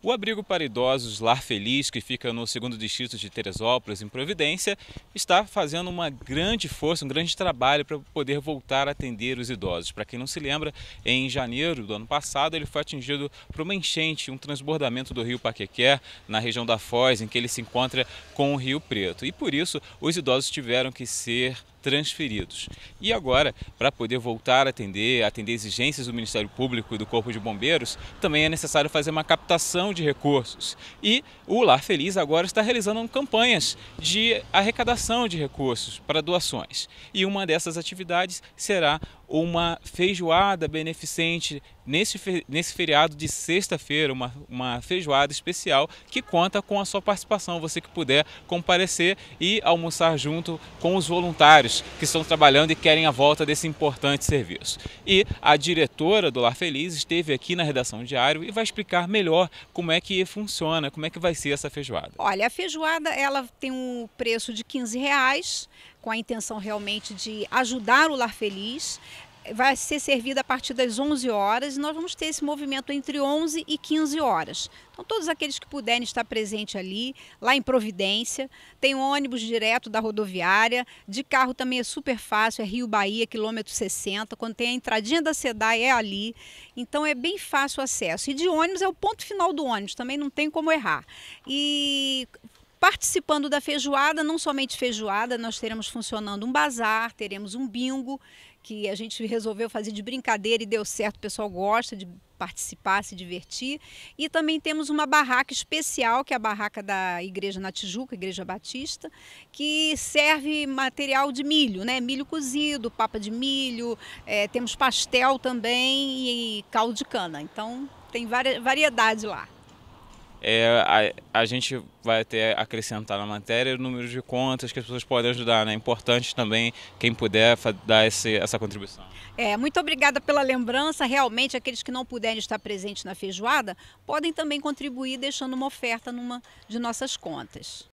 O abrigo para idosos Lar Feliz, que fica no segundo distrito de Teresópolis, em Providência, está fazendo uma grande força, um grande trabalho para poder voltar a atender os idosos. Para quem não se lembra, em janeiro do ano passado, ele foi atingido por uma enchente, um transbordamento do rio Paquequer, na região da Foz, em que ele se encontra com o Rio Preto. E por isso, os idosos tiveram que ser transferidos. E agora, para poder voltar a atender, atender exigências do Ministério Público e do Corpo de Bombeiros, também é necessário fazer uma captação de recursos. E o Lar Feliz agora está realizando campanhas de arrecadação de recursos para doações. E uma dessas atividades será uma feijoada beneficente nesse, nesse feriado de sexta-feira, uma, uma feijoada especial que conta com a sua participação. Você que puder comparecer e almoçar junto com os voluntários que estão trabalhando e querem a volta desse importante serviço. E a diretora do Lar Feliz esteve aqui na redação diário e vai explicar melhor como é que funciona, como é que vai ser essa feijoada. Olha, a feijoada ela tem um preço de 15 reais, com a intenção realmente de ajudar o Lar Feliz vai ser servida a partir das 11 horas e nós vamos ter esse movimento entre 11 e 15 horas. Então, todos aqueles que puderem estar presente ali, lá em Providência, tem um ônibus direto da rodoviária, de carro também é super fácil, é Rio Bahia, quilômetro 60, quando tem a entradinha da SEDAI é ali, então é bem fácil o acesso. E de ônibus é o ponto final do ônibus, também não tem como errar. E Participando da feijoada, não somente feijoada, nós teremos funcionando um bazar, teremos um bingo, que a gente resolveu fazer de brincadeira e deu certo, o pessoal gosta de participar, se divertir. E também temos uma barraca especial, que é a barraca da Igreja na Tijuca, Igreja Batista, que serve material de milho, né? Milho cozido, papa de milho, é, temos pastel também e caldo de cana. Então tem variedade lá é, a, a, gente vai até acrescentar na matéria o número de contas que as pessoas podem ajudar. Né? É né? importante também quem puder dar esse, essa contribuição. É, muito obrigada pela lembrança. Realmente, aqueles que não puderem estar presentes na feijoada podem também contribuir deixando uma oferta numa de nossas contas.